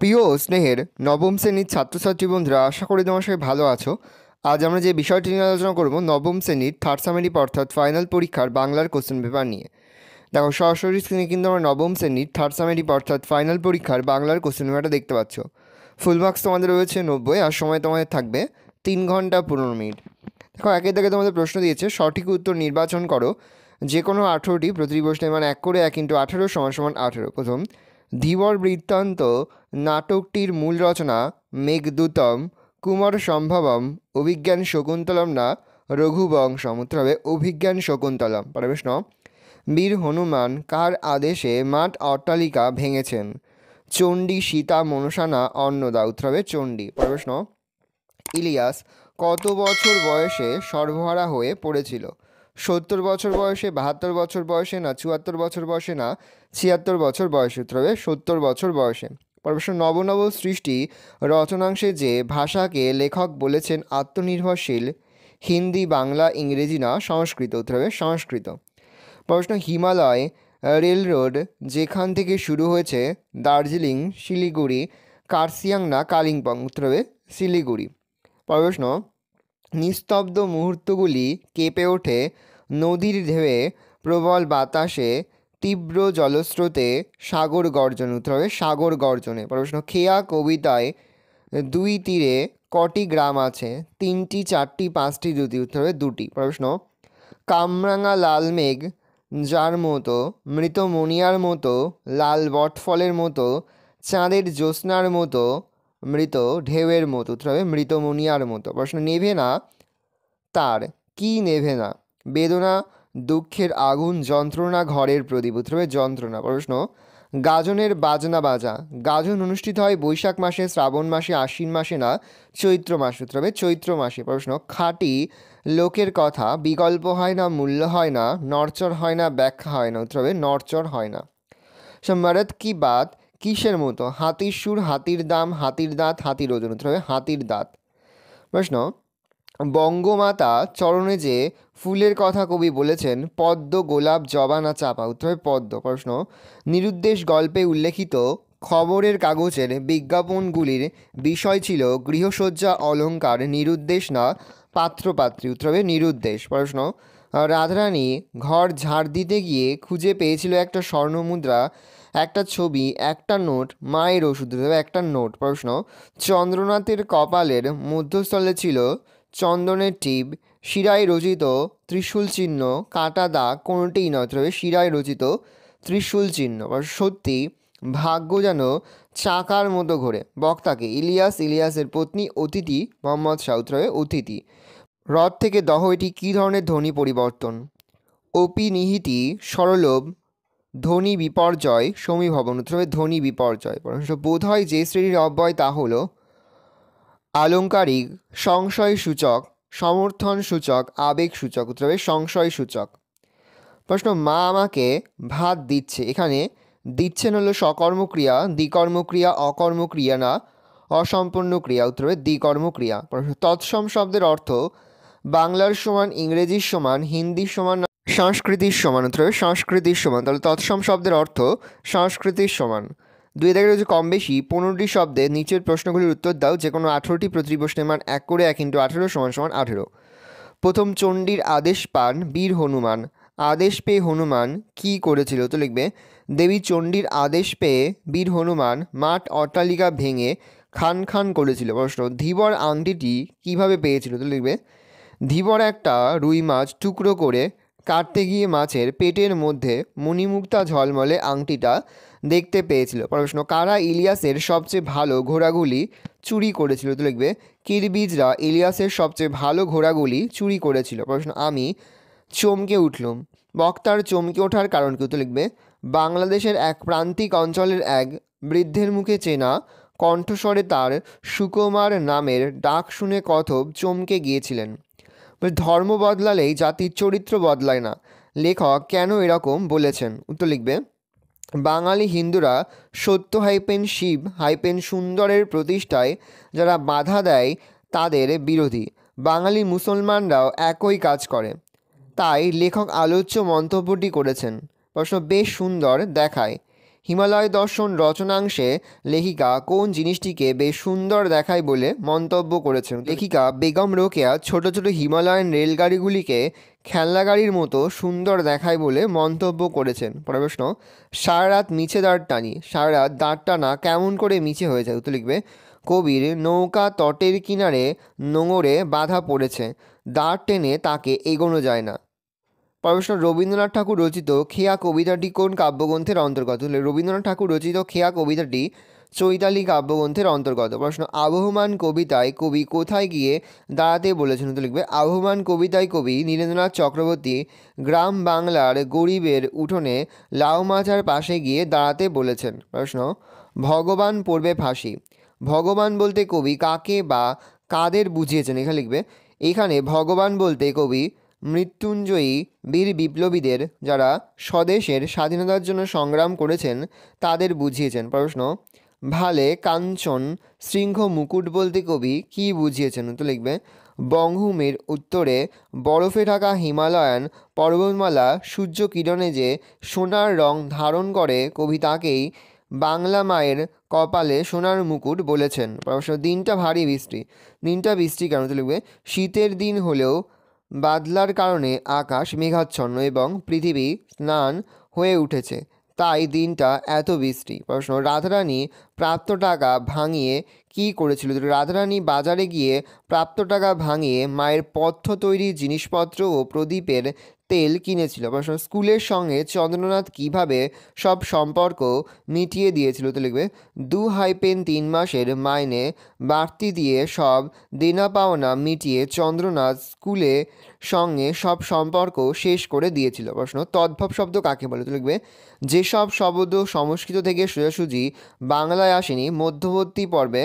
প্রিয় স্নেহের নবম শ্রেণীর ছাত্রছাত্রী বন্ধুরা আশা করি তোমার সবাই ভালো আছো আজ আমরা যে বিষয়টি নিয়ে আলোচনা করব নবম শ্রেণীর থার্ড সামেরিপ অর্থাৎ ফাইনাল পরীক্ষার বাংলার কোশ্চেন পেপার নিয়ে দেখো সরাসরি স্ক্রিনে কিন্তু আমরা নবম শ্রেণীর থার্ড সামেরি অর্থাৎ ফাইনাল পরীক্ষার বাংলার কোশ্চেন পেপারটা দেখতে পাচ্ছ ফুল মার্কস তোমাদের রয়েছে নব্বই আর সময় তোমাদের থাকবে তিন ঘন্টা পনেরো মিনিট দেখো একে থেকে তোমাদের প্রশ্ন দিয়েছে সঠিক উত্তর নির্বাচন করো যে কোনো আঠেরোটি প্রতিটি প্রশ্নের মানে এক করে এক ইন্টু আঠেরো সমান সমান আঠেরো প্রথম ধীবর বৃত্তান্ত নাটকটির মূল রচনা মেঘদূতম কুমার সম্ভবম অভিজ্ঞান শকুন্তলম না রঘুবংশ উত্তর হবে অভিজ্ঞান শকুন্তলম পরে প্রশ্ন বীর হনুমান কার আদেশে মাঠ অট্টালিকা ভেঙেছেন চণ্ডী সীতা মনসানা অন্নদা উত্তর হবে চণ্ডী পরে প্রশ্ন ইলিয়াস কত বছর বয়সে সর্বহারা হয়ে পড়েছিল সত্তর বছর বয়সে বাহাত্তর বছর বয়সে না চুয়াত্তর বছর বয়সে না ছিয়াত্তর বছর বয়সে উত্তর হবে সত্তর বছর বয়সে পরমেশ্বর নবনব সৃষ্টি রচনাংশে যে ভাষাকে লেখক বলেছেন আত্মনির্ভরশীল হিন্দি বাংলা ইংরেজি না সংস্কৃত উত্তর হবে সংস্কৃত প্রশ্ন হিমালয় রেলরোড যেখান থেকে শুরু হয়েছে দার্জিলিং শিলিগুড়ি কার্সিয়াং না কালিম্পং উত্তর হবে শিলিগুড়ি প্রশ্ন নিস্তব্ধ মুহূর্তগুলি কেঁপে ওঠে নদীর ঢেউয়ে প্রবল বাতাসে তীব্র জলস্রোতে সাগর গর্জন উত্তর হবে সাগর গর্জনে প্রশ্ন খেয়া কবিতায় দুই তীরে কটি গ্রাম আছে তিনটি চারটি পাঁচটি দুটি উত্তর হবে দুটি প্রশ্ন কামরাঙা লাল মেঘ যার মতো মৃত মনিয়ার মতো লাল বটফলের মতো চাঁদের জ্যোৎস্নার মতো মৃত ঢেউয়ের মতো উত্তর হবে মৃত মনিয়ার মতো প্রশ্ন নেভে না তার কি নেভে না বেদনা দুঃখের আগুন যন্ত্রণা ঘরের প্রদীপ উৎসবে যন্ত্রণা প্রশ্ন গাজনের বাজনা বাজা গাজন অনুষ্ঠিত হয় বৈশাখ মাসে শ্রাবণ মাসে আশ্বিন মাসে না চৈত্র মাসে উত্তর হবে চৈত্র মাসে প্রশ্ন খাঁটি লোকের কথা বিকল্প হয় না মূল্য হয় না নরচর হয় না ব্যাখ্যা হয় না উত্তর হবে নরচর হয় না সম্মারত কি বাত কিসের মতো হাতির সুর হাতির দাম হাতির দাঁত হাতির ওজন উত্তর হবে হাতির দাঁত প্রশ্ন বঙ্গমাতা চরণে যে ফুলের কথা কবি বলেছেন পদ্ম গোলাপ জবা না চাপা উত্তর পদ্ম প্রশ্ন নিরুদ্দেশ গল্পে উল্লেখিত খবরের কাগজের বিজ্ঞাপনগুলির বিষয় ছিল গৃহসজ্জা অলঙ্কার নিরুদ্দেশ না পাত্রপাত্রী উত্তর হবে নিরুদ্দেশ প্রশ্ন রাধারানী ঘর ঝাড় দিতে গিয়ে খুঁজে পেয়েছিল একটা স্বর্ণমুদ্রা একটা ছবি একটা নোট মায়ের ওষুধ একটা নোট প্রশ্ন চন্দ্রনাথের কপালের মধ্যস্থলে ছিল চন্দনের টিপ শিরায় রচিত ত্রিশূল চিহ্ন কাটা দাগ কোনোটিই নয় তবে শিরায় রচিত ত্রিশূল চিহ্ন সত্যি ভাগ্য যেন চাকার মতো ঘোরে বক্তাকে ইলিয়াস ইলিয়াসের পত্নী অতিথি মোহাম্মদ সাউত্রয়ে অতিথি হ্রদ থেকে দহ এটি কী ধরনের ধ্বনি পরিবর্তন অপি নিহিতি সরলোভ ধ্বনি বিপর্যয় সমীভবন উত্তর ধ্বনি বিপর্যয় বোধ হয় যে শ্রেণীর অব্যয় তা হলো আলঙ্কারিক সূচক আবেগ আবেগসূচক উত্তর হবে সূচক প্রশ্ন মা আমাকে ভাত দিচ্ছে এখানে দিচ্ছেন হলো সকর্মক্রিয়া দ্বিকর্মক্রিয়া অকর্মক্রিয়া না অসম্পূর্ণ ক্রিয়া উত্তর হবে দ্বিকর্মক্রিয়া তৎসম শব্দের অর্থ বাংলার সমান ইংরেজির সমান হিন্দির সমান সংস্কৃতির সমান উত্তর হবে সংস্কৃতির সমান তাহলে তৎসম শব্দের অর্থ সংস্কৃতির সমান দুই দাগে রয়েছে কম বেশি পনেরোটি শব্দে নিচের প্রশ্নগুলির উত্তর দাও যে কোনো আঠেরোটি প্রতিটি প্রশ্নের মান এক করে এক ইন্টু আঠেরো সমান সমান আঠেরো প্রথম চণ্ডীর আদেশ পান বীর হনুমান আদেশ পেয়ে হনুমান কি করেছিল তো লিখবে দেবী চণ্ডীর আদেশ পেয়ে বীর হনুমান মাঠ অট্টালিকা ভেঙে খান খান করেছিল প্রশ্ন ধীবর আংটিটি কিভাবে পেয়েছিল তো লিখবে ধীবর একটা রুই মাছ টুকরো করে কাটতে গিয়ে মাছের পেটের মধ্যে মণিমুক্তা ঝলমলে আংটিটা দেখতে পেয়েছিল প্রশ্ন কারা ইলিয়াসের সবচেয়ে ভালো ঘোড়াগুলি চুরি করেছিল তো লিখবে কিরবিজরা ইলিয়াসের সবচেয়ে ভালো ঘোড়াগুলি চুরি করেছিল প্রশ্ন আমি চমকে উঠলুম বক্তার চমকে ওঠার কারণ কেউ তো লিখবে বাংলাদেশের এক প্রান্তিক অঞ্চলের এক বৃদ্ধের মুখে চেনা কণ্ঠস্বরে তার সুকুমার নামের ডাক শুনে কথব চমকে গিয়েছিলেন ধর্ম বদলালেই জাতির চরিত্র বদলায় না লেখক কেন এরকম বলেছেন উত্তর লিখবে বাঙালি হিন্দুরা সত্য হাইপেন শিব হাইপেন সুন্দরের প্রতিষ্ঠায় যারা বাধা দেয় তাদের বিরোধী বাঙালি মুসলমানরাও একই কাজ করে তাই লেখক আলোচ্য মন্তব্যটি করেছেন প্রশ্ন বেশ সুন্দর দেখায় হিমালয় দর্শন রচনাংশে লেখিকা কোন জিনিসটিকে বেশ সুন্দর দেখায় বলে মন্তব্য করেছেন লেখিকা বেগম রোকেয়া ছোট ছোট হিমালয়ান রেলগাড়িগুলিকে খেলনাগাড়ির মতো সুন্দর দেখায় বলে মন্তব্য করেছেন পরের প্রশ্ন সারা রাত মিছে দাঁড় টানি সারা রাত দাঁড় টানা কেমন করে মিছে হয়ে যায় উত্তর লিখবে কবির নৌকা তটের কিনারে নোঙরে বাধা পড়েছে দাঁড় টেনে তাকে এগোনো যায় না প্রশ্ন রবীন্দ্রনাথ ঠাকুর রচিত খেয়া কবিতাটি কোন কাব্যগ্রন্থের অন্তর্গত রবীন্দ্রনাথ ঠাকুর রচিত খেয়া কবিতাটি চৈতালি কাব্যগ্রন্থের অন্তর্গত প্রশ্ন আবহমান কবিতায় কবি কোথায় গিয়ে দাঁড়াতে বলেছেন তো লিখবে আবহমান কবিতায় কবি নীরেন্দ্রনাথ চক্রবর্তী গ্রাম বাংলার গরিবের উঠোনে লাউ মাচার পাশে গিয়ে দাঁড়াতে বলেছেন প্রশ্ন ভগবান পড়বে ফাঁসি ভগবান বলতে কবি কাকে বা কাদের বুঝিয়েছেন এখানে লিখবে এখানে ভগবান বলতে কবি মৃত্যুঞ্জয়ী বীর বিপ্লবীদের যারা স্বদেশের স্বাধীনতার জন্য সংগ্রাম করেছেন তাদের বুঝিয়েছেন প্রশ্ন ভালে কাঞ্চন শৃঙ্খ মুকুট বলতে কবি কি বুঝিয়েছেন তো লিখবে বঙ্গভূমির উত্তরে বরফে ঢাকা হিমালয়ান পর্বতমালা সূর্য কিরণে যে সোনার রং ধারণ করে কবি তাকেই বাংলা মায়ের কপালে সোনার মুকুট বলেছেন অবশ্য দিনটা ভারী বৃষ্টি দিনটা বৃষ্টি কেন তো লিখবে শীতের দিন হলেও বাদলার কারণে আকাশ মেঘাচ্ছন্ন এবং পৃথিবী স্নান হয়ে উঠেছে তাই দিনটা এত বৃষ্টি প্রশ্ন রাধারানী প্রাপ্ত টাকা ভাঙিয়ে কি করেছিল রাধারানী বাজারে গিয়ে প্রাপ্ত টাকা ভাঙিয়ে মায়ের পথ্য তৈরি জিনিসপত্র ও প্রদীপের তেল কিনেছিল পাশাপাশি স্কুলের সঙ্গে চন্দ্রনাথ কিভাবে সব সম্পর্ক মিটিয়ে দিয়েছিল তো লিখবে দু হাইপেন তিন মাসের মাইনে বাড়তি দিয়ে সব দেনা পাওনা মিটিয়ে চন্দ্রনাথ স্কুলে সঙ্গে সব সম্পর্ক শেষ করে দিয়েছিল প্রশ্ন তদ্ভব শব্দ কাকে বলে তো লিখবে যেসব শব্দ সংস্কৃত থেকে সোজাসুজি বাংলায় আসেনি মধ্যবর্তী পর্বে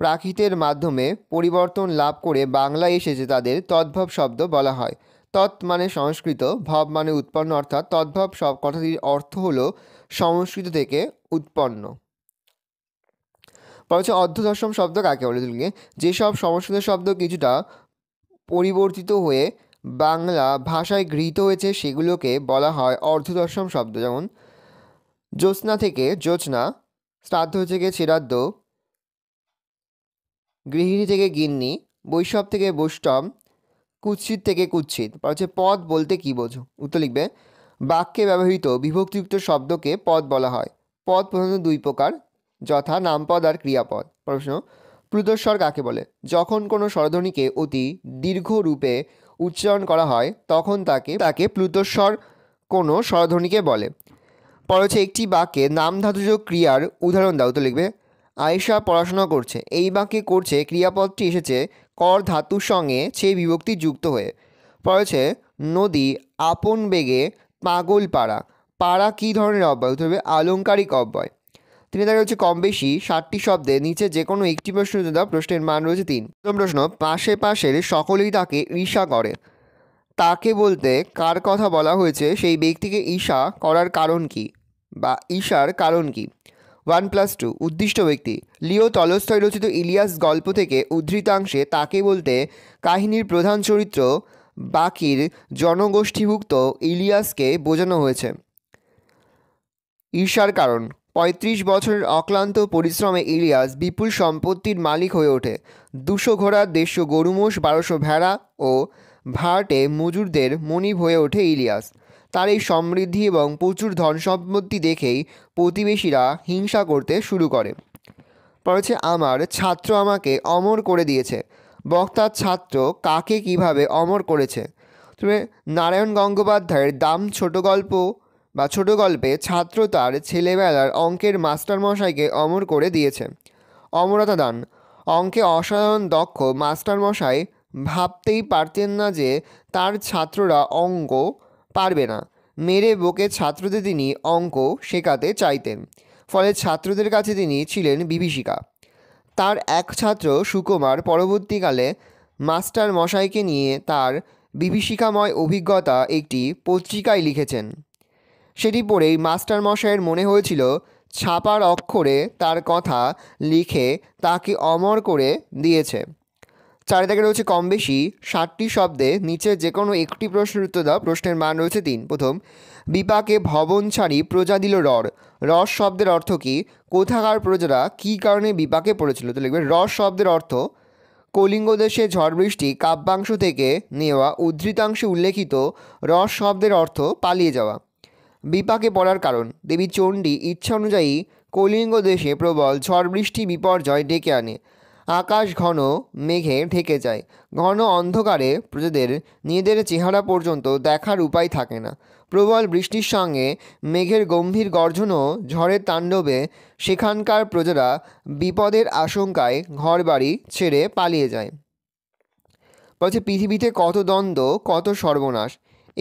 প্রাকৃতের মাধ্যমে পরিবর্তন লাভ করে বাংলায় এসেছে তাদের তদ্ভব শব্দ বলা হয় তৎ মানে সংস্কৃত ভাব মানে উৎপন্ন অর্থাৎ তদ্ভব সব কথাটির অর্থ হল সংস্কৃত থেকে উৎপন্ন পরে হচ্ছে অর্ধদশম শব্দ কাকে বলে তুলকে যেসব সংস্কৃত শব্দ কিছুটা পরিবর্তিত হয়ে বাংলা ভাষায় গৃহীত হয়েছে সেগুলোকে বলা হয় অর্ধদশম শব্দ যেমন জ্যোৎস্না থেকে জ্যোৎস্না শ্রাদ্ধ থেকে শ্রাদ্ধ গৃহিণী থেকে গিন্নি বৈষব থেকে বৈষ্ণব কুৎসিত থেকে কুৎসিত বা হচ্ছে পদ বলতে কী বোঝো উত্তর লিখবে বাক্যে ব্যবহৃত বিভক্তিযুক্ত শব্দকে পদ বলা হয় পদ প্রধানত দুই প্রকার যথা নামপদ আর ক্রিয়াপদ প্রশ্ন প্লুতস্বর কাকে বলে যখন কোনো স্বরধ্বনিকে অতি দীর্ঘ রূপে উচ্চারণ করা হয় তখন তাকে তাকে প্লুতস্বর কোনো স্বরধ্বনিকে বলে পর হচ্ছে একটি বাক্যে নাম ধাতুজ ক্রিয়ার উদাহরণ দাও তো লিখবে আয়েশা পড়াশোনা করছে এই বাক্যে করছে ক্রিয়াপদটি এসেছে কর ধাতুর সঙ্গে সে বিভক্তি যুক্ত হয়ে পড়েছে নদী আপন বেগে পাগল পাড়া পাড়া কী ধরনের অব্যয় হতে হবে আলঙ্কারিক অব্যয় তিনি দেখা হচ্ছে কম বেশি ষাটটি শব্দে নিচে যে কোনো একটি প্রশ্ন দেওয়া প্রশ্নের মান রয়েছে তিন প্রথম প্রশ্ন পাশে পাশের সকলেই তাকে ঈর্ষা করে তাকে বলতে কার কথা বলা হয়েছে সেই ব্যক্তিকে ঈর্ষা করার কারণ কি বা ঈশার কারণ কি ওয়ান প্লাস টু উদ্দিষ্ট ব্যক্তি লিও তলস্থয় রচিত ইলিয়াস গল্প থেকে উদ্ধৃতাংশে তাকে বলতে কাহিনীর প্রধান চরিত্র বাকির জনগোষ্ঠীভুক্ত ইলিয়াসকে বোঝানো হয়েছে ঈর্ষার কারণ পঁয়ত্রিশ বছরের অক্লান্ত পরিশ্রমে ইলিয়াস বিপুল সম্পত্তির মালিক হয়ে ওঠে দুশো ঘোড়া দেড়শো গরুমোষ বারোশো ভেড়া ও ভাটে মজুরদের মনিব হয়ে ওঠে ইলিয়াস তার এই সমৃদ্ধি এবং প্রচুর ধন সম্পত্তি দেখেই প্রতিবেশীরা হিংসা করতে শুরু করে পড়েছে আমার ছাত্র আমাকে অমর করে দিয়েছে বক্তার ছাত্র কাকে কিভাবে অমর করেছে তবে নারায়ণ গঙ্গোপাধ্যায়ের দাম ছোট গল্প বা ছোট গল্পে ছাত্র তার ছেলেবেলার অঙ্কের মাস্টারমশাইকে অমর করে দিয়েছে অমরতা দান অঙ্কে অসাধারণ দক্ষ মাস্টারমশাই ভাবতেই পারতেন না যে তার ছাত্ররা অঙ্ক পারবে না মেরে বকে ছাত্রদের তিনি অঙ্ক শেখাতে চাইতেন ফলে ছাত্রদের কাছে তিনি ছিলেন বিভীষিকা তার এক ছাত্র সুকুমার পরবর্তীকালে মাস্টার মশাইকে নিয়ে তার বিভীষিকাময় অভিজ্ঞতা একটি পত্রিকায় লিখেছেন সেটি পড়েই মাস্টার মশাইয়ের মনে হয়েছিল ছাপার অক্ষরে তার কথা লিখে তাকে অমর করে দিয়েছে চারিদিকে রয়েছে কম বেশি ষাটটি শব্দে নিচে যে কোনো একটি প্রশ্নের উত্তর দাও প্রশ্নের মান রয়েছে তিন প্রথম বিপাকে ভবন ছাড়ি প্রজা দিল রর রস শব্দের অর্থ কি কোথাকার প্রজারা কী কারণে বিপাকে পড়েছিল তো লিখবে রস শব্দের অর্থ কলিঙ্গ দেশে ঝড় বৃষ্টি কাব্যাংশ থেকে নেওয়া উদ্ধৃতাংশে উল্লেখিত রস শব্দের অর্থ পালিয়ে যাওয়া বিপাকে পড়ার কারণ দেবী চণ্ডী ইচ্ছা অনুযায়ী কলিঙ্গ দেশে প্রবল ঝড় বৃষ্টি বিপর্যয় ডেকে আনে আকাশ ঘন মেঘে ঢেকে যায় ঘন অন্ধকারে প্রজাদের নিজেদের চেহারা পর্যন্ত দেখার উপায় থাকে না প্রবল বৃষ্টির সঙ্গে মেঘের গম্ভীর গর্জনও ঝড়ের তাণ্ডবে সেখানকার প্রজারা বিপদের আশঙ্কায় ঘরবাড়ি ছেড়ে পালিয়ে যায় বলছে পৃথিবীতে কত দ্বন্দ্ব কত সর্বনাশ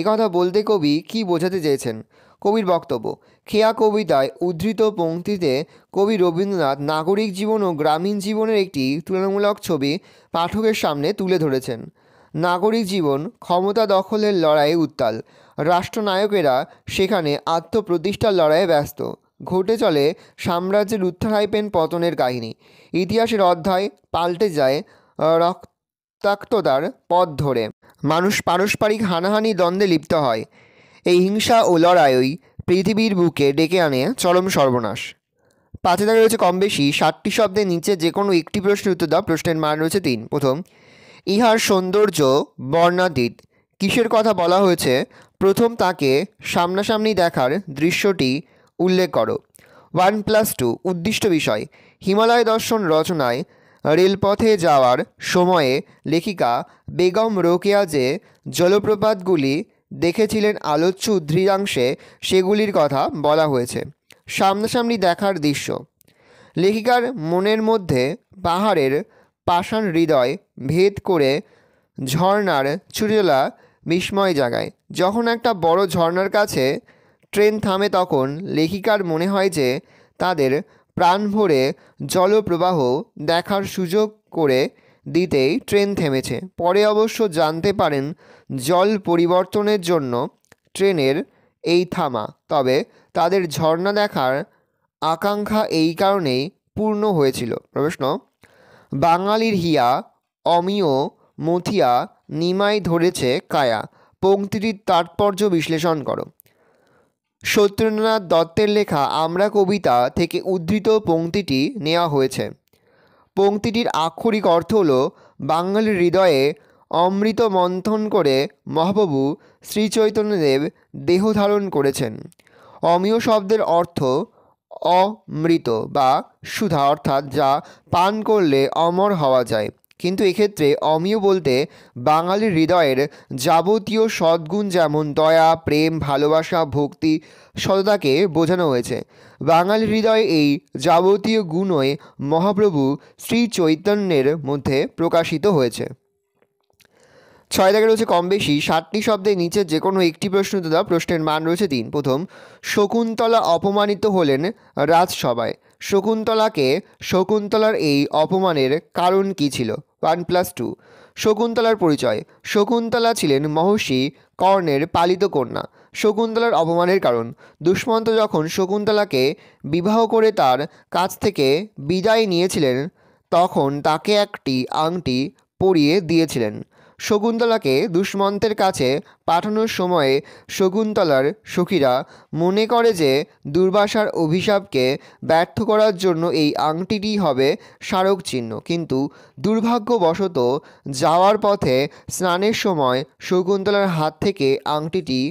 একথা বলতে কবি কি বোঝাতে চেয়েছেন কবির বক্তব্য খেয়া কবিতায় উদ্ধৃত পঙ্ক্তিতে কবি রবীন্দ্রনাথ নাগরিক জীবন ও গ্রামীণ জীবনের একটি তুলনামূলক ছবি পাঠকের সামনে তুলে ধরেছেন নাগরিক জীবন ক্ষমতা দখলের লড়াইয়ে উত্তাল রাষ্ট্রনায়কেরা সেখানে আত্মপ্রতিষ্ঠার লড়াইয়ে ব্যস্ত ঘটে চলে সাম্রাজ্যের উত্থানাইপেন পতনের কাহিনী ইতিহাসের অধ্যায় পাল্টে যায় রক্তাক্ততার পথ ধরে মানুষ পারস্পরিক হানাহানি দ্বন্দ্বে লিপ্ত হয় এই হিংসা ও লড়াই পৃথিবীর বুকে ডেকে আনে চরম সর্বনাশ পাঁচে দাঁড়িয়ে রয়েছে কম বেশি ষাটটি শব্দের নিচে যে কোনো একটি প্রশ্নের উত্তর দেওয়া প্রশ্নের মান রয়েছে তিন প্রথম ইহার সৌন্দর্য বর্ণাতীত কিসের কথা বলা হয়েছে প্রথম তাকে সামনাসামনি দেখার দৃশ্যটি উল্লেখ করো ওয়ান প্লাস টু উদ্দিষ্ট বিষয় হিমালয় দর্শন রচনায় রেলপথে যাওয়ার সময়ে লেখিকা বেগম রোকেয়া যে জলপ্রপাতগুলি দেখেছিলেন আলোচ্য উদ্ধৃতাংশে সেগুলির কথা বলা হয়েছে সামনাসামনি দেখার দৃশ্য লেখিকার মনের মধ্যে পাহাড়ের পাষাণ হৃদয় ভেদ করে ঝর্নার চুরিলা বিস্ময় জাগায় যখন একটা বড় ঝর্নার কাছে ট্রেন থামে তখন লেখিকার মনে হয় যে তাদের প্রাণ ভরে জলপ্রবাহ দেখার সুযোগ করে দিতেই ট্রেন থেমেছে পরে অবশ্য জানতে পারেন জল পরিবর্তনের জন্য ট্রেনের এই থামা তবে তাদের ঝর্ণা দেখার আকাঙ্ক্ষা এই কারণেই পূর্ণ হয়েছিল প্রশ্ন বাঙালির হিয়া অমিয় মথিয়া নিমাই ধরেছে কায়া পঙ্ক্তিটির তাৎপর্য বিশ্লেষণ করো সত্যেন্দ্রনাথ দত্তের লেখা আমরা কবিতা থেকে উদ্ধৃত পঙ্ক্তিটি নেওয়া হয়েছে পংক্তিটির আক্ষরিক অর্থ হল বাঙালির হৃদয়ে অমৃত মন্থন করে মহাপ্রভু শ্রীচৈতন্যদেব দেহ ধারণ করেছেন অমীয় শব্দের অর্থ অমৃত বা সুধা অর্থাৎ যা পান করলে অমর হওয়া যায় কিন্তু এক্ষেত্রে অমীয় বলতে বাঙালির হৃদয়ের যাবতীয় সদ্গুণ যেমন দয়া প্রেম ভালোবাসা ভক্তি সততাকে বোঝানো হয়েছে বাঙালির হৃদয়ে এই যাবতীয় গুণই মহাপ্রভু শ্রী চৈতন্যের মধ্যে প্রকাশিত হয়েছে ছয় দাগে রয়েছে কম বেশি ষাটটি শব্দের নিচে যে কোনো একটি প্রশ্ন দেওয়া প্রশ্নের মান রয়েছে তিন প্রথম শকুন্তলা অপমানিত হলেন রাজসভায় শকুন্তলাকে শকুন্তলার এই অপমানের কারণ কি ছিল ওয়ান প্লাস টু শকুন্তলার পরিচয় শকুন্তলা ছিলেন মহর্ষি কর্ণের পালিত কন্যা শকুন্তলার অপমানের কারণ দুষ্মন্ত যখন শকুন্তলাকে বিবাহ করে তার কাছ থেকে বিদায় নিয়েছিলেন তখন তাকে একটি আংটি পরিয়ে দিয়েছিলেন শকুন্তলাকে দুষ্মন্তের কাছে পাঠানোর সময়ে শকুন্তলার সখীরা মনে করে যে দুর্বাসার অভিশাপকে ব্যর্থ করার জন্য এই আংটিটি হবে স্মারক চিহ্ন কিন্তু দুর্ভাগ্যবশত যাওয়ার পথে স্নানের সময় শকুন্তলার হাত থেকে আংটিটি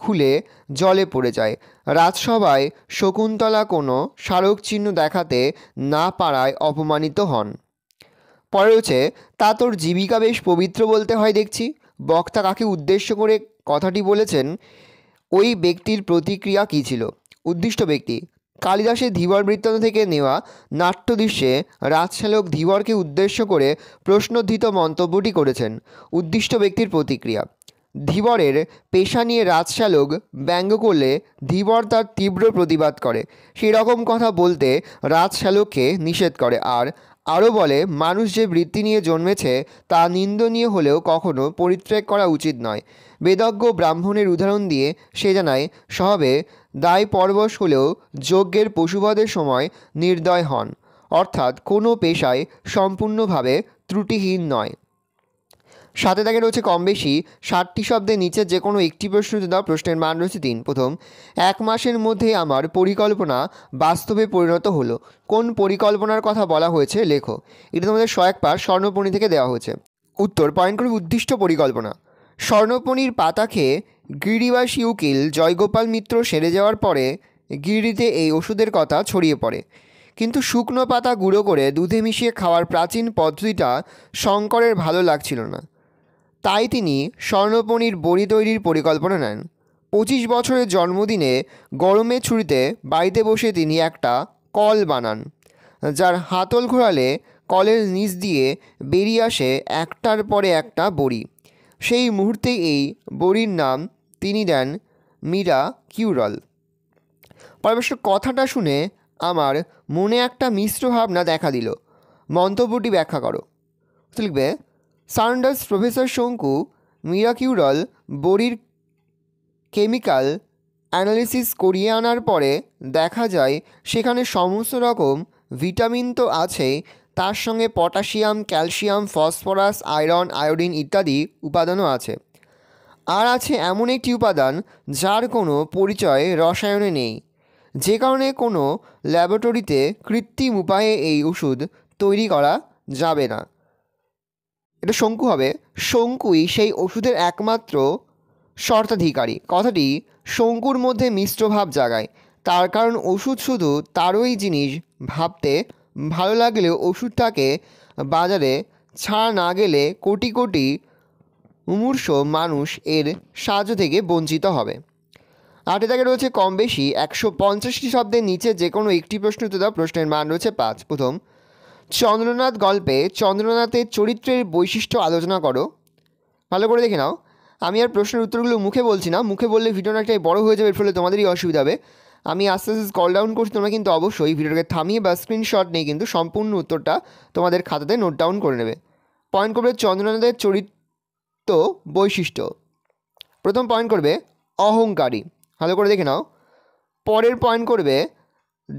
খুলে জলে পড়ে যায় রাজসভায় শকুন্তলা কোনো স্মারক চিহ্ন দেখাতে না পারায় অপমানিত হন পরে রয়েছে তা তোর জীবিকা বেশ পবিত্র বলতে হয় দেখছি বক্তা কাকে উদ্দেশ্য করে কথাটি বলেছেন ওই ব্যক্তির প্রতিক্রিয়া কী ছিল উদ্দিষ্ট ব্যক্তি কালিদাসের ধীবর বৃত্তান্ত থেকে নেওয়া নাট্যদৃশ্যে রাজশালক ধীবরকে উদ্দেশ্য করে প্রশ্নোদ্ধৃত মন্তব্যটি করেছেন উদ্দিষ্ট ব্যক্তির প্রতিক্রিয়া ধীবরের পেশা নিয়ে রাজশালক ব্যঙ্গ করলে ধীবর তার তীব্র প্রতিবাদ করে সেরকম কথা বলতে রাজশালককে নিষেধ করে আর আরও বলে মানুষ যে বৃত্তি নিয়ে জন্মেছে তা নিন্দনীয় হলেও কখনো পরিত্যাগ করা উচিত নয় বেদজ্ঞ ব্রাহ্মণের উদাহরণ দিয়ে সে জানায় সহবে দায় পরবশ হলেও যজ্ঞের পশুপদের সময় নির্দয় হন অর্থাৎ কোনো পেশায় সম্পূর্ণভাবে ত্রুটিহীন নয় সাথে তাকে রয়েছে কম বেশি ষাটটি শব্দের নিচে যে কোনো একটি প্রশ্নতে দেওয়া প্রশ্নের মান রয়েছে তিন প্রথম এক মাসের মধ্যে আমার পরিকল্পনা বাস্তবে পরিণত হলো কোন পরিকল্পনার কথা বলা হয়েছে লেখো এটা তোমাদের শয়েক পার স্বর্ণপণি থেকে দেওয়া হয়েছে উত্তর পয়েন্ট করবে উদ্দিষ্ট পরিকল্পনা স্বর্ণপণির পাতা খেয়ে গিরিবাসী উকিল জয়গোপাল মিত্র সেরে যাওয়ার পরে গিরিতে এই ওষুধের কথা ছড়িয়ে পড়ে কিন্তু শুকনো পাতা গুঁড়ো করে দুধে মিশিয়ে খাওয়ার প্রাচীন পদ্ধতিটা শঙ্করের ভালো লাগছিল না তাই তিনি স্বর্ণপণির বড়ি তৈরির পরিকল্পনা নেন পঁচিশ বছরের জন্মদিনে গরমের ছুরিতে বাড়িতে বসে তিনি একটা কল বানান যার হাতল ঘোরালে কলের নিচ দিয়ে বেরিয়ে আসে একটার পরে একটা বড়ি সেই মুহূর্তে এই বড়ির নাম তিনি দেন মীরা কিউরল পরমেশ্বর কথাটা শুনে আমার মনে একটা মিশ্র ভাবনা দেখা দিল মন্তব্যটি ব্যাখ্যা করো লিখবে সান্ডার্স প্রফেসর শঙ্কু মিরাকিউরাল বড়ির কেমিক্যাল অ্যানালিসিস করিয়ে আনার পরে দেখা যায় সেখানে সমস্ত রকম ভিটামিন তো আছে তার সঙ্গে potassium calcium phosphorus iron iodine ইত্যাদি উপাদানও আছে আর আছে এমন একটি উপাদান যার কোনো পরিচয় রসায়নে নেই যে কারণে কোনো ল্যাবরেটরিতে কৃত্রিম উপায়ে এই ওষুধ তৈরি করা যাবে না এটা শঙ্কু হবে শঙ্কুই সেই ওষুধের একমাত্র শর্তাধিকারী কথাটি শঙ্কুর মধ্যে মিশ্র ভাব জাগায় তার কারণ ওষুধ শুধু তারই জিনিস ভাবতে ভালো লাগলেও ওষুধটাকে বাজারে ছাড় না গেলে কোটি কোটি মুমূর্ষ মানুষ এর সাহায্য থেকে বঞ্চিত হবে আটে তাকে রয়েছে কম বেশি একশো পঞ্চাশটি শব্দের নিচে যে কোনো একটি প্রশ্ন উত্তর দেওয়া প্রশ্নের মান রয়েছে পাঁচ প্রথম চন্দ্রনাথ গল্পে চন্দ্রনাথের চরিত্রের বৈশিষ্ট্য আলোচনা করো ভালো করে দেখে নাও আমি আর প্রশ্নের উত্তরগুলো মুখে বলছি না মুখে বললে ভিডিওটা একটাই বড় হয়ে যাবে এর ফলে তোমাদেরই অসুবিধা হবে আমি আস্তে আস্তে কল ডাউন করছি তোমরা কিন্তু অবশ্যই ভিডিওটাকে থামিয়ে বা স্ক্রিনশট নিয়ে কিন্তু সম্পূর্ণ উত্তরটা তোমাদের খাতাতে নোট ডাউন করে নেবে পয়েন্ট করবে চন্দ্রনাথের চরিত্র বৈশিষ্ট্য প্রথম পয়েন্ট করবে অহংকারী ভালো করে দেখে নাও পরের পয়েন্ট করবে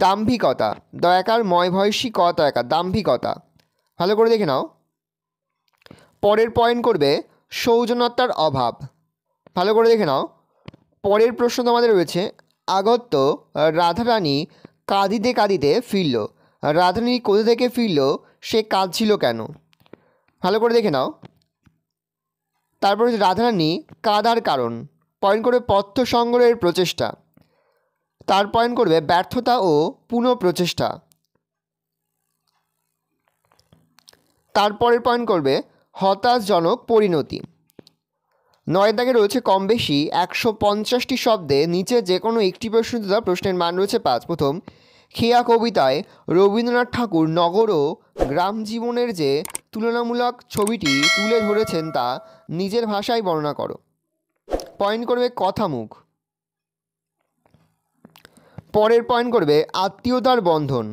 দাম্ভিকতা দয়াকার ময় ভয়সী ক দয়াকার দাম্ভিকতা ভালো করে দেখে নাও পরের পয়েন্ট করবে সৌজন্যতার অভাব ভালো করে দেখে নাও পরের প্রশ্ন তোমাদের রয়েছে আগত্য রাধারানী কাঁদিতে কাঁদিতে ফিরল রাধারানী কোথা থেকে ফিরল সে কাঁদছিল কেন ভালো করে দেখে নাও তারপর রাধারানী কাদার কারণ পয়েন্ট করবে পথ্য সংগ্রহের প্রচেষ্টা তার পয়েন্ট করবে ব্যর্থতা ও পুনঃপ্রচেষ্টা তারপরের পয়েন্ট করবে হতাশজনক পরিণতি নয় দাগে রয়েছে কম বেশি একশো পঞ্চাশটি শব্দে নিচে যে কোনো একটি প্রশ্ন দেওয়া প্রশ্নের মান রয়েছে পাঁচ প্রথম খেয়া কবিতায় রবীন্দ্রনাথ ঠাকুর নগর ও গ্রাম জীবনের যে তুলনামূলক ছবিটি তুলে ধরেছেন তা নিজের ভাষায় বর্ণনা করো পয়েন্ট করবে কথামুখ পরের পয়েন্ট করবে আত্মীয়তার বন্ধন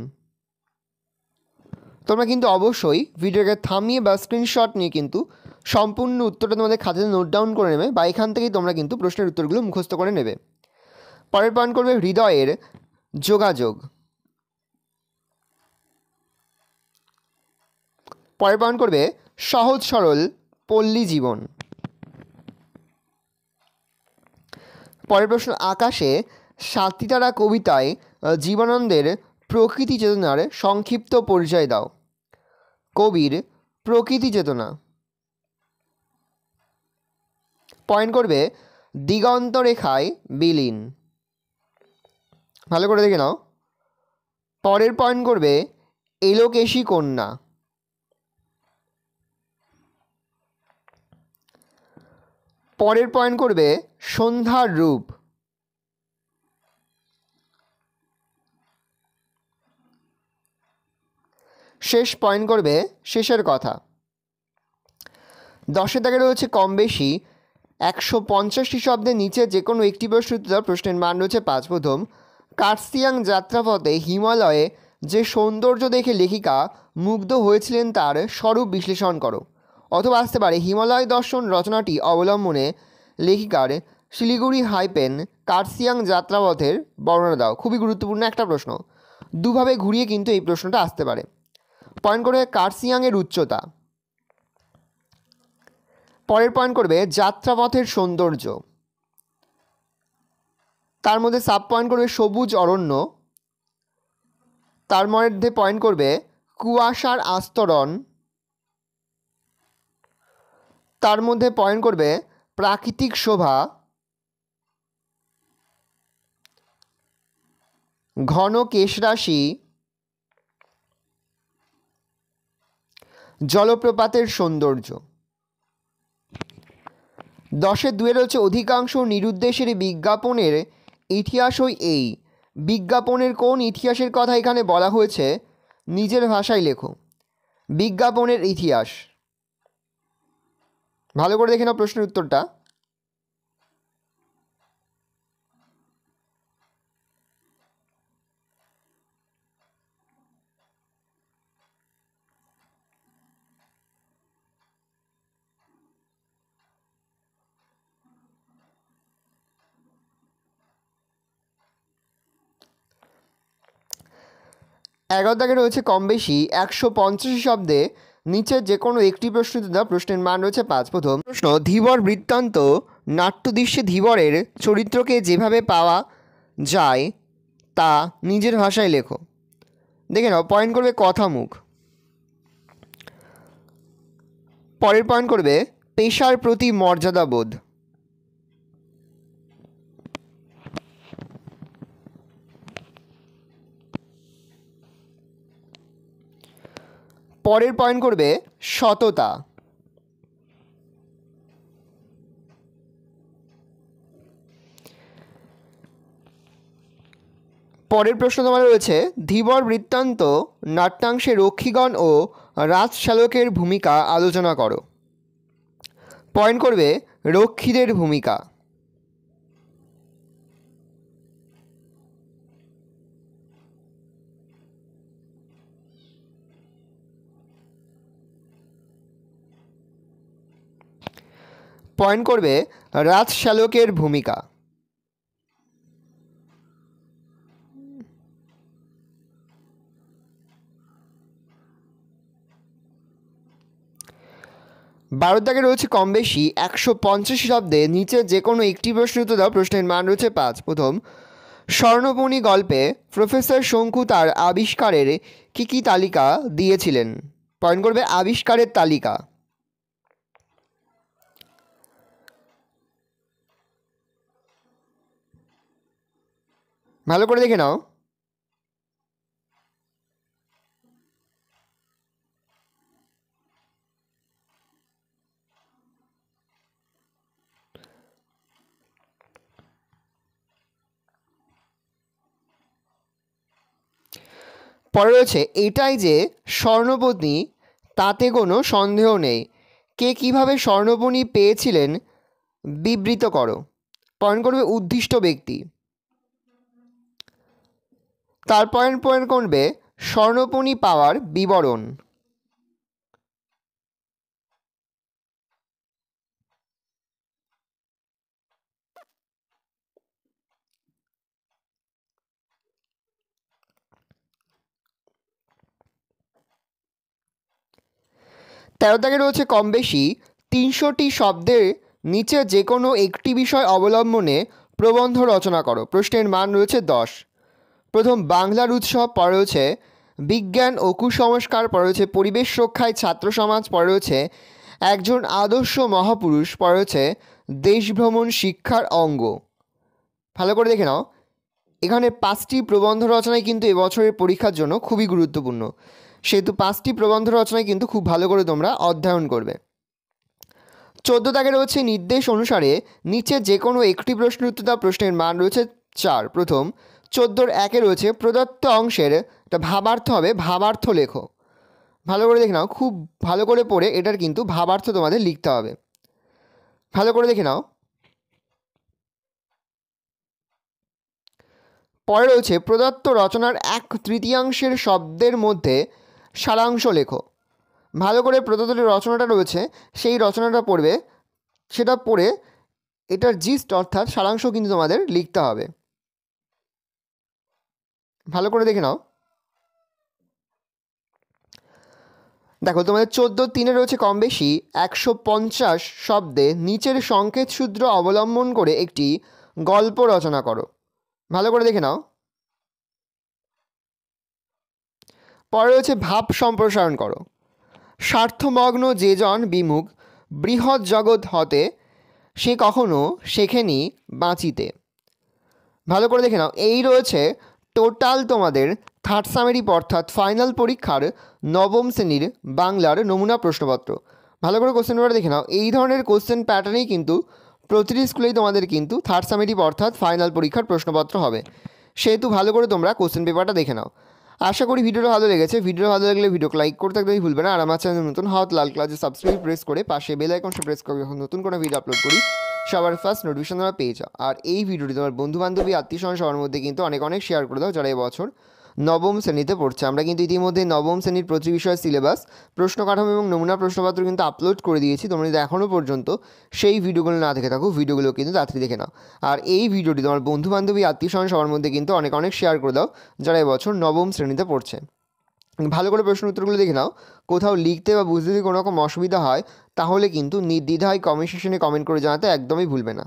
তোমরা কিন্তু অবশ্যই ভিডিওকে থামিয়ে বা স্ক্রিনশট নিয়ে কিন্তু সম্পূর্ণ উত্তরটা তোমাদের খাতাতে নোট ডাউন করে নেবে বা এখান থেকেই তোমরা কিন্তু প্রশ্নের উত্তরগুলো মুখস্থ করে নেবে পরের পয়েন্ট করবে হৃদয়ের যোগাযোগ পরের পয়েন্ট করবে সহজ সরল পল্লী জীবন পরের প্রশ্ন আকাশে সাতটিতারা কবিতায় জীবানন্দের প্রকৃতি চেতনার সংক্ষিপ্ত পরিচয় দাও কবির প্রকৃতি চেতনা পয়েন্ট করবে দিগন্ত রেখায় বিলীন ভালো করে দেখে নাও পরের পয়েন্ট করবে এলোকেশী কন্যা পরের পয়েন্ট করবে সন্ধ্যার রূপ শেষ পয়েন্ট করবে শেষের কথা দশের দাগে রয়েছে কম বেশি একশো পঞ্চাশটি শব্দের নিচে যে কোনো একটি প্রশ্ন প্রশ্নের মান রয়েছে পাঁচ প্রথম কার্সিয়াং যাত্রাপথে হিমালয়ে যে সৌন্দর্য দেখে লেখিকা মুগ্ধ হয়েছিলেন তার স্বরূপ বিশ্লেষণ করো অথবা আসতে পারে হিমালয় দর্শন রচনাটি অবলম্বনে লেখিকার শিলিগুড়ি হাইপেন কার্সিয়াং যাত্রাপথের বর্ণনা দাও খুবই গুরুত্বপূর্ণ একটা প্রশ্ন দুভাবে ঘুরিয়ে কিন্তু এই প্রশ্নটা আসতে পারে পয়েন্ট করবে কার্সিয়াংয়ের উচ্চতা পরের পয়েন্ট করবে যাত্রাপথের সৌন্দর্য তার মধ্যে সাব পয়েন্ট করবে সবুজ অরণ্য তার মধ্যে পয়েন্ট করবে কুয়াশার আস্তরণ তার মধ্যে পয়েন্ট করবে প্রাকৃতিক শোভা ঘন কেশরাশি জলপ্রপাতের সৌন্দর্য দশে দুয়ে রয়েছে অধিকাংশ নিরুদ্দেশের বিজ্ঞাপনের ওই এই বিজ্ঞাপনের কোন ইতিহাসের কথা এখানে বলা হয়েছে নিজের ভাষায় লেখো বিজ্ঞাপনের ইতিহাস ভালো করে দেখে নাও প্রশ্নের উত্তরটা এগারো দাগে রয়েছে কম বেশি একশো পঞ্চাশ শব্দে নিচে যে কোনো একটি প্রশ্ন দেওয়া প্রশ্নের মান রয়েছে পাঁচ প্রথম প্রশ্ন ধীবর বৃত্তান্ত নাট্যদৃশ্যে ধীবরের চরিত্রকে যেভাবে পাওয়া যায় তা নিজের ভাষায় লেখো দেখে নাও পয়েন্ট করবে কথা মুখ পরের পয়েন্ট করবে পেশার প্রতি মর্যাদাবোধ পরের পয়েন্ট করবে সততা পরের প্রশ্ন তোমার রয়েছে ধীবর বৃত্তান্ত নাট্যাংশে রক্ষীগণ ও রাজশালকের ভূমিকা আলোচনা করো পয়েন্ট করবে রক্ষীদের ভূমিকা পয়েন্ট করবে রাজশ্যালকের ভূমিকা বারো দাগে রয়েছে কম বেশি একশো পঞ্চাশ শব্দে নিচে যে কোনো একটি প্রশ্ন উত্তর দাও প্রশ্নের মান রয়েছে পাঁচ প্রথম স্বর্ণপণি গল্পে প্রফেসর শঙ্কু তার আবিষ্কারের কী কী তালিকা দিয়েছিলেন পয়েন্ট করবে আবিষ্কারের তালিকা ভালো করে দেখে নাও পরে রয়েছে এটাই যে স্বর্ণপত্নী তাতে কোনো সন্দেহ নেই কে কিভাবে স্বর্ণপণি পেয়েছিলেন বিবৃত করো পয়েন্ট করবে উদ্দিষ্ট ব্যক্তি তার পয়েন্ট পয়েন্ট করবে স্বর্ণপণি পাওয়ার বিবরণ তেরো তাকে রয়েছে কম বেশি তিনশোটি শব্দের নিচে যে কোনো একটি বিষয় অবলম্বনে প্রবন্ধ রচনা করো প্রশ্নের মান রয়েছে দশ প্রথম বাংলার উৎসব পরে হচ্ছে বিজ্ঞান ও কুসংস্কার পরে হচ্ছে পরিবেশ রক্ষায় ছাত্র সমাজ পরে হচ্ছে একজন আদর্শ মহাপুরুষ পরে রয়েছে দেশভ্রমণ শিক্ষার অঙ্গ ভালো করে দেখে নাও এখানে পাঁচটি প্রবন্ধ রচনায় কিন্তু এবছরের পরীক্ষার জন্য খুবই গুরুত্বপূর্ণ সেহেতু পাঁচটি প্রবন্ধ রচনায় কিন্তু খুব ভালো করে তোমরা অধ্যয়ন করবে চোদ্দ তাকে রয়েছে নির্দেশ অনুসারে নিচে যে কোনো একটি প্রশ্ন উত্তর দেওয়া প্রশ্নের মান রয়েছে চার প্রথম চোদ্দোর একে রয়েছে প্রদত্ত অংশের এটা ভাবার্থ হবে ভাবার্থ লেখো ভালো করে দেখে নাও খুব ভালো করে পড়ে এটার কিন্তু ভাবার্থ তোমাদের লিখতে হবে ভালো করে দেখে নাও পরে রয়েছে প্রদত্ত রচনার এক তৃতীয়াংশের শব্দের মধ্যে সারাংশ লেখো ভালো করে প্রদত্ত রচনাটা রয়েছে সেই রচনাটা পড়বে সেটা পড়ে এটার জিস্ট অর্থাৎ সারাংশ কিন্তু তোমাদের লিখতে হবে ভালো করে দেখে নাও দেখো তোমাদের চোদ্দ তিনে রয়েছে কম বেশি একশো পঞ্চাশ শব্দে নিচের সংকেত সূত্র অবলম্বন করে একটি গল্প রচনা করো ভালো করে দেখে নাও পরে রয়েছে ভাব সম্প্রসারণ করো স্বার্থমগ্ন যেজন বিমুখ বৃহৎ জগৎ হতে সে কখনো শেখেনি বাঁচিতে ভালো করে দেখে নাও এই রয়েছে টোটাল তোমাদের থার্ড সামেরি অর্থাৎ ফাইনাল পরীক্ষার নবম শ্রেণীর বাংলার নমুনা প্রশ্নপত্র ভালো করে কোশ্চেন পেপার দেখে নাও এই ধরনের কোশ্চেন প্যাটার্নেই কিন্তু প্রতিটি স্কুলেই তোমাদের কিন্তু থার্ড সামেরি অর্থাৎ ফাইনাল পরীক্ষার প্রশ্নপত্র হবে সেহেতু ভালো করে তোমরা কোশ্চেন পেপারটা দেখে নাও আশা করি ভিডিওটা ভালো লেগেছে ভিডিও ভালো লাগলে ভিডিওকে লাইক করতে একদমই ভুলবে না আর আমার চ্যানেল নতুন হাত লাল ক্লাসে সাবস্ক্রাইব প্রেস করে পাশে বেল আইকনটা প্রেস করে নতুন কোনো ভিডিও আপলোড করি সবার ফার্স্ট নোটিফিকেশন তোমরা পেয়ে যাও আর এই ভিডিওটি তোমার বন্ধু বান্ধবী আত্মীয় স্বজন সবার মধ্যে কিন্তু অনেক অনেক শেয়ার করে দাও যারা এবছর নবম শ্রেণীতে পড়ছে আমরা কিন্তু ইতিমধ্যে নবম শ্রেণীর প্রতি বিষয়ের সিলেবাস প্রশ্ন কাঠামো এবং নমুনা প্রশ্নপত্র কিন্তু আপলোড করে দিয়েছি তোমরা যদি এখনও পর্যন্ত সেই ভিডিওগুলো না দেখে থাকো ভিডিওগুলো কিন্তু তাড়াতাড়ি দেখে নাও আর এই ভিডিওটি তোমার বন্ধু বান্ধবী আত্মীয় স্বজন সবার মধ্যে কিন্তু অনেক অনেক শেয়ার করে দাও যারা এবছর নবম শ্রেণীতে পড়ছে ভালো করে প্রশ্ন উত্তরগুলো দেখে নাও কোথাও লিখতে বা বুঝতে যদি কোনো রকম অসুবিধা হয় তাহলে কিন্তু নির্দ্বিধায় কমেন্ট সেকশনে কমেন্ট করে জানাতে একদমই ভুলবে না